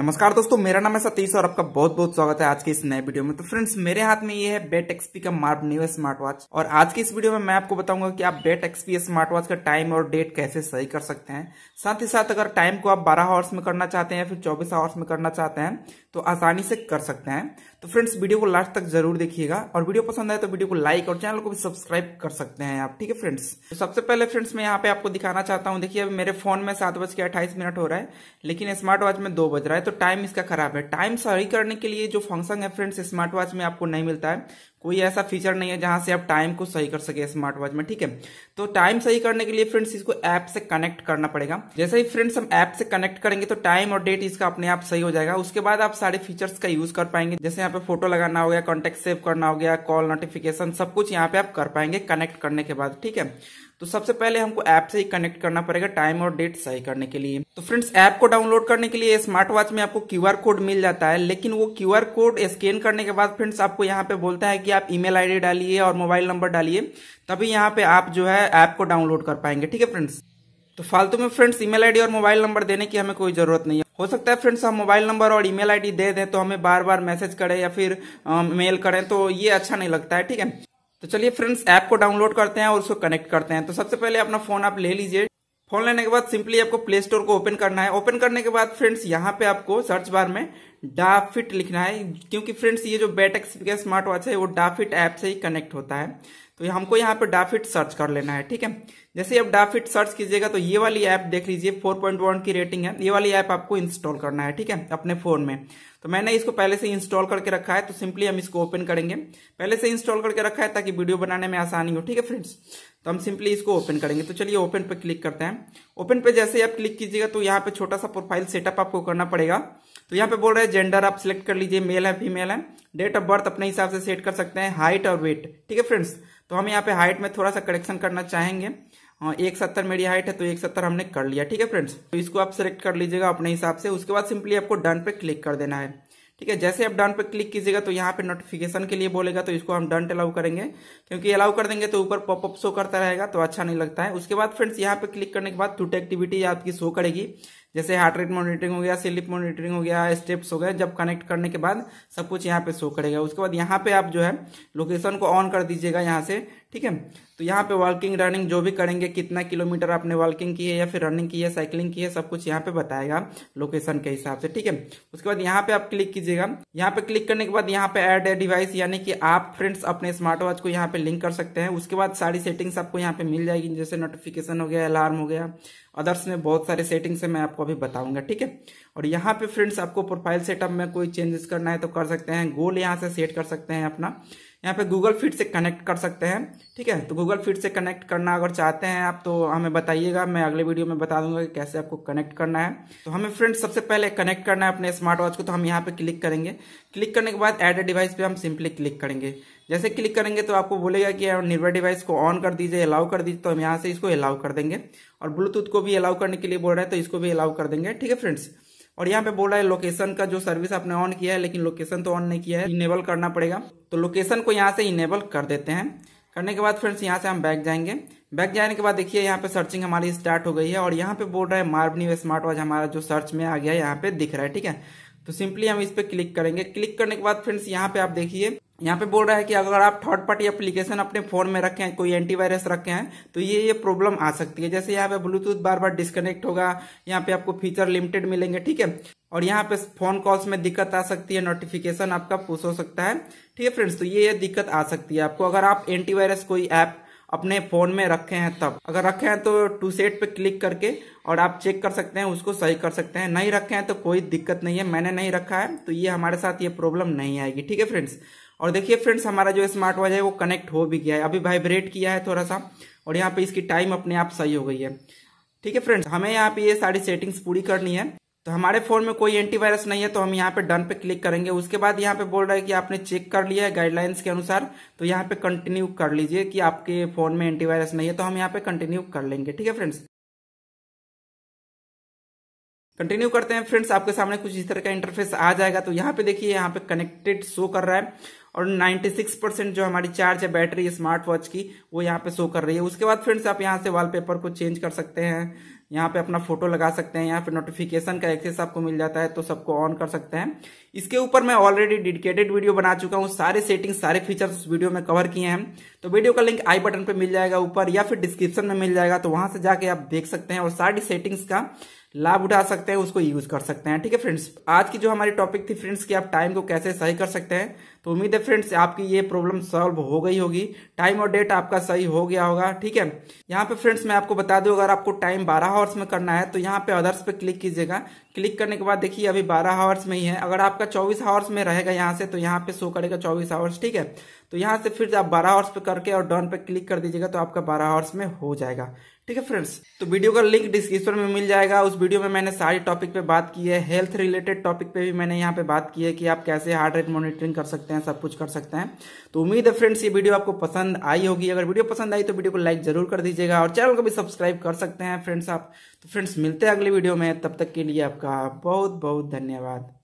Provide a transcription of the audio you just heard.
नमस्कार दोस्तों मेरा नाम है सतीश और आपका बहुत बहुत स्वागत है आज के इस नए वीडियो में तो फ्रेंड्स मेरे हाथ में ये है बेट एक्सपी का मार्ब न्यू स्मार्ट वॉच और आज के इस वीडियो में मैं आपको बताऊंगा कि आप बेट एक्सपी स्मार्ट वॉच का टाइम और डेट कैसे सही कर सकते हैं साथ ही साथ अगर टाइम को आप बारह आवर्स में करना चाहते हैं फिर चौबीस आवर्स में करना चाहते हैं तो आसानी से कर सकते हैं तो फ्रेंड्स वीडियो को लास्ट तक जरूर देखिएगा और वीडियो पसंद आए तो वीडियो को लाइक और चैनल को भी सब्सक्राइब कर सकते हैं आप ठीक है फ्रेंड्स तो सबसे पहले फ्रेंड्स मैं यहाँ पे आपको दिखाना चाहता हूँ देखिए अभी मेरे फोन में सात बज के अट्ठाईस मिनट हो रहा है लेकिन स्मार्ट वॉच में दो बज रहा है तो टाइम इसका खराब है टाइम सही करने के लिए जो फंक्शन है फ्रेंड्स स्मार्ट वॉच में आपको नहीं मिलता है कोई ऐसा फीचर नहीं है जहां से आप टाइम को सही कर सके स्मार्ट वॉच में ठीक है तो टाइम सही करने के लिए फ्रेंड्स इसको ऐप से कनेक्ट करना पड़ेगा जैसे ही फ्रेंड्स हम ऐप से कनेक्ट करेंगे तो टाइम और डेट इसका अपने आप सही हो जाएगा उसके बाद आप सारे फीचर्स का यूज कर पाएंगे जैसे यहाँ पे फोटो लगाना हो गया कॉन्टेक्ट सेव करना हो गया कॉल नोटिफिकेशन सब कुछ यहाँ पे आप कर पाएंगे कनेक्ट करने के बाद ठीक है तो सबसे पहले हमको ऐप से ही कनेक्ट करना पड़ेगा टाइम और डेट सही करने के लिए तो फ्रेंड्स ऐप को डाउनलोड करने के लिए स्मार्ट वॉच में आपको क्यूआर कोड मिल जाता है लेकिन वो क्यूआर कोड स्कैन करने के बाद फ्रेंड्स आपको यहाँ पे बोलता है कि आप ईमेल आईडी डालिए और मोबाइल नंबर डालिए तभी यहाँ पे आप जो है ऐप को डाउनलोड कर पाएंगे ठीक है फ्रेंड्स तो फालतू में फ्रेंड्स ईमेल आईडी और मोबाइल नंबर देने की हमें कोई जरूरत नहीं है हो सकता है फ्रेंड्स हम मोबाइल नंबर और ईमेल आईडी दे दें तो हमें बार बार मैसेज करें या फिर मेल करें तो ये अच्छा नहीं लगता है ठीक है तो चलिए फ्रेंड्स ऐप को डाउनलोड करते हैं और उसको कनेक्ट करते हैं तो सबसे पहले अपना फोन आप ले लीजिए फोन लेने के बाद सिंपली आपको प्ले स्टोर को ओपन करना है ओपन करने के बाद फ्रेंड्स यहाँ पे आपको सर्च बार में डाफिट लिखना है क्योंकि फ्रेंड्स ये जो बेट स्मार्ट वॉच है वो डाफिट ऐप से ही कनेक्ट होता है तो हमको यहाँ पे डाफिट सर्च कर लेना है ठीक है जैसे आप डाफिट सर्च कीजिएगा तो ये वाली ऐप देख लीजिए 4.1 की रेटिंग है ये वाली ऐप आपको इंस्टॉल करना है ठीक है अपने फोन में तो मैंने इसको पहले से इंस्टॉल करके रखा है तो सिंपली हम इसको ओपन करेंगे पहले से इंस्टॉल करके रखा है ताकि वीडियो बनाने में आसानी हो ठीक है फ्रेंड्स तो हम सिंपली इसको ओपन करेंगे तो चलिए ओपन पे क्लिक करते हैं ओपन पे जैसे आप क्लिक कीजिएगा तो यहाँ पे छोटा सा प्रोफाइल सेटअप आपको करना पड़ेगा तो यहाँ पे बोल रहे हैं जेंडर आप सिलेक्ट कर लीजिए मेल है फीमेल है डेट ऑफ बर्थ अपने हिसाब से सेट कर सकते हैं हाइट और वेट ठीक है फ्रेंड्स तो हम यहाँ पे हाइट में थोड़ा सा करेक्शन करना चाहेंगे हाँ, एक सत्तर मेरी हाइट है तो एक सत्तर हमने कर लिया ठीक है फ्रेंड्स तो इसको आप सेलेक्ट कर लीजिएगा अपने हिसाब से उसके बाद सिंपली आपको डन पे क्लिक कर देना है ठीक है जैसे आप डन पे क्लिक कीजिएगा तो यहाँ पे नोटिफिकेशन के लिए बोलेगा तो इसको हम डन अलाउ करेंगे क्योंकि अलाउ कर देंगे तो ऊपर पॉपअप शो करता रहेगा तो अच्छा नहीं लगता है उसके बाद फ्रेंड्स यहाँ पे क्लिक करने के बाद टूट एक्टिविटी आपकी शो करेगी जैसे हार्ट रेट मॉनिटरिंग हो गया स्लिप मॉनिटरिंग हो गया स्टेप्स हो गया जब कनेक्ट करने के बाद सब कुछ यहाँ पे शो करेगा उसके बाद यहाँ पे आप जो है लोकेशन को ऑन कर दीजिएगा यहाँ से ठीक है तो यहाँ पे वॉकिंग रनिंग जो भी करेंगे कितना किलोमीटर आपने वॉकिंग की है या फिर रनिंग की है साइकिलिंग की है सब कुछ यहाँ पे बताएगा लोकेशन के हिसाब से ठीक है उसके बाद यहाँ पे आप क्लिक कीजिएगा यहाँ पे क्लिक करने के बाद यहाँ पे एड ए डिवाइस यानी कि आप फ्रेंड्स अपने स्मार्ट वॉच को यहाँ पे लिंक कर सकते हैं उसके बाद सारी सेटिंग्स आपको यहाँ पे मिल जाएगी जैसे नोटिफिकेशन हो गया अलार्म हो गया अदर्स में बहुत सारे सेटिंग्स है मैं आपको अभी बताऊंगा ठीक है और यहाँ पे फ्रेंड्स आपको प्रोफाइल सेटअप में कोई चेंजेस करना है तो कर सकते हैं गोल यहाँ से सेट कर सकते हैं अपना यहाँ पे गूगल फीट से कनेक्ट कर सकते हैं ठीक है तो गूगल फीट से कनेक्ट करना अगर चाहते हैं आप तो हमें बताइएगा मैं अगले वीडियो में बता दूंगा कि कैसे आपको कनेक्ट करना है तो हमें फ्रेंड सबसे पहले कनेक्ट करना है अपने स्मार्ट वॉच को तो हम यहाँ पे क्लिक करेंगे क्लिक करने के बाद एड डिवाइस पे हम सिंपली क्लिक करेंगे जैसे क्लिक करेंगे तो आपको बोलेगा कि निर्भर डिवाइस को ऑन कर दीजिए अलाउ कर दीजिए तो हम यहाँ से इसको अलाउ कर देंगे और ब्लूटूथ को भी अलाउ करने के लिए बोल रहे हैं तो इसको भी अलाउ कर देंगे ठीक है फ्रेंड्स और यहाँ पे बोला है लोकेशन का जो सर्विस आपने ऑन किया है लेकिन लोकेशन तो ऑन नहीं किया है इनेबल करना पड़ेगा तो लोकेशन को यहाँ से इनेबल कर देते हैं करने के बाद फ्रेंड्स यहाँ से हम बैक जाएंगे बैक जाने के बाद देखिए यहाँ पे सर्चिंग हमारी स्टार्ट हो गई है और यहाँ पे बोल रहा है मार्बनी स्मार्ट वॉच हमारा जो सर्च में आ गया है यहाँ पे दिख रहा है ठीक है तो सिंपली हम इस पर क्लिक करेंगे क्लिक करने के बाद फ्रेंड्स यहाँ पे आप देखिए यहाँ पे बोल रहा है कि अगर आप थर्ड पार्टी एप्लीकेशन अपने फोन में रखे हैं कोई एंटीवायरस रखे हैं तो ये ये प्रॉब्लम आ सकती है जैसे यहाँ पे ब्लूटूथ बार बार डिस्कनेक्ट होगा यहाँ पे आपको फीचर लिमिटेड मिलेंगे ठीक है और यहाँ पे फोन कॉल्स में दिक्कत आ सकती है नोटिफिकेशन आपका पुश हो सकता है ठीक है फ्रेंड्स तो ये ये दिक्कत आ सकती है आपको अगर आप एंटीवायरस कोई ऐप अपने फ़ोन में रखे हैं तब अगर रखे हैं तो टू सेट पे क्लिक करके और आप चेक कर सकते हैं उसको सही कर सकते हैं नहीं रखे हैं तो कोई दिक्कत नहीं है मैंने नहीं रखा है तो ये हमारे साथ ये प्रॉब्लम नहीं आएगी ठीक है फ्रेंड्स और देखिए फ्रेंड्स हमारा जो स्मार्ट वॉच है वो कनेक्ट हो भी गया है अभी वाइब्रेट किया है थोड़ा सा और यहाँ पे इसकी टाइम अपने आप सही हो गई है ठीक है फ्रेंड्स हमें यहाँ पे ये सारी सेटिंग्स पूरी करनी है तो हमारे फोन में कोई एंटीवायरस नहीं है तो हम यहाँ पे डन पे क्लिक करेंगे उसके बाद यहाँ पे बोल रहा है कि आपने चेक कर लिया है गाइडलाइंस के अनुसार तो यहाँ पे कंटिन्यू कर लीजिए कि आपके फोन में एंटीवायरस नहीं है तो हम यहाँ पे कंटिन्यू कर लेंगे ठीक है फ्रेंड्स कंटिन्यू करते हैं फ्रेंड्स आपके सामने कुछ इस तरह का इंटरफेस आ जाएगा तो यहाँ पे देखिए यहाँ पे कनेक्टेड शो कर रहा है और 96 परसेंट जो हमारी चार्ज है बैटरी स्मार्ट वॉच की वो यहाँ पे शो कर रही है उसके बाद फ्रेंड्स आप यहाँ से वॉलपेपर को चेंज कर सकते हैं यहाँ पे अपना फोटो लगा सकते हैं यहाँ पे नोटिफिकेशन का एक्सेस आपको मिल जाता है तो सबको ऑन कर सकते हैं इसके ऊपर मैं ऑलरेडी डेडिकेटेड वीडियो बना चुका हूँ सारे सेटिंग सारे फीचर्स उस वीडियो में कवर किए हैं तो वीडियो का लिंक आई बटन पे मिल जाएगा ऊपर या फिर डिस्क्रिप्शन में मिल जाएगा तो वहां से जाके आप देख सकते हैं और सारी सेटिंग्स का लाभ उठा सकते हैं उसको यूज कर सकते हैं ठीक है फ्रेंड्स आज की जो हमारी टॉपिक थी फ्रेंड्स कि आप टाइम को कैसे सही कर सकते हैं तो उम्मीद है फ्रेंड्स आपकी ये प्रॉब्लम सॉल्व हो गई होगी टाइम और डेट आपका सही हो गया होगा ठीक है यहाँ पे फ्रेंड्स मैं आपको बता दूं अगर आपको टाइम 12 आवर्स में करना है तो यहाँ पे अदर्स पे क्लिक कीजिएगा क्लिक करने के बाद देखिए अभी 12 आवर्स में ही है अगर आपका 24 आवर्स में रहेगा यहाँ से तो यहाँ पे शो करेगा 24 आवर्स ठीक है तो यहाँ से फिर आप बारह हॉर्स पे करके और डन पे क्लिक कर दीजिएगा तो आपका बारह हॉर्स में हो जाएगा ठीक है फ्रेंड्स तो वीडियो का लिंक डिस्क्रिप्शन में मिल जाएगा उस वीडियो में मैंने सारी टॉपिक पे बात की है हेल्थ रिलेटेड टॉपिक पे भी मैंने यहाँ पे बात की है कि आप कैसे हार्ट रेट मॉनिटरिंग कर सकते हैं सब कुछ कर सकते हैं तो उम्मीद है फ्रेंड्स ये वीडियो आपको पसंद आई होगी अगर वीडियो पसंद आई तो वीडियो को लाइक जरूर कर दीजिएगा और चैनल को भी सब्सक्राइब कर सकते हैं फ्रेंड्स आप तो फ्रेंड्स मिलते हैं अगले वीडियो में तब तक के लिए आपका बहुत बहुत धन्यवाद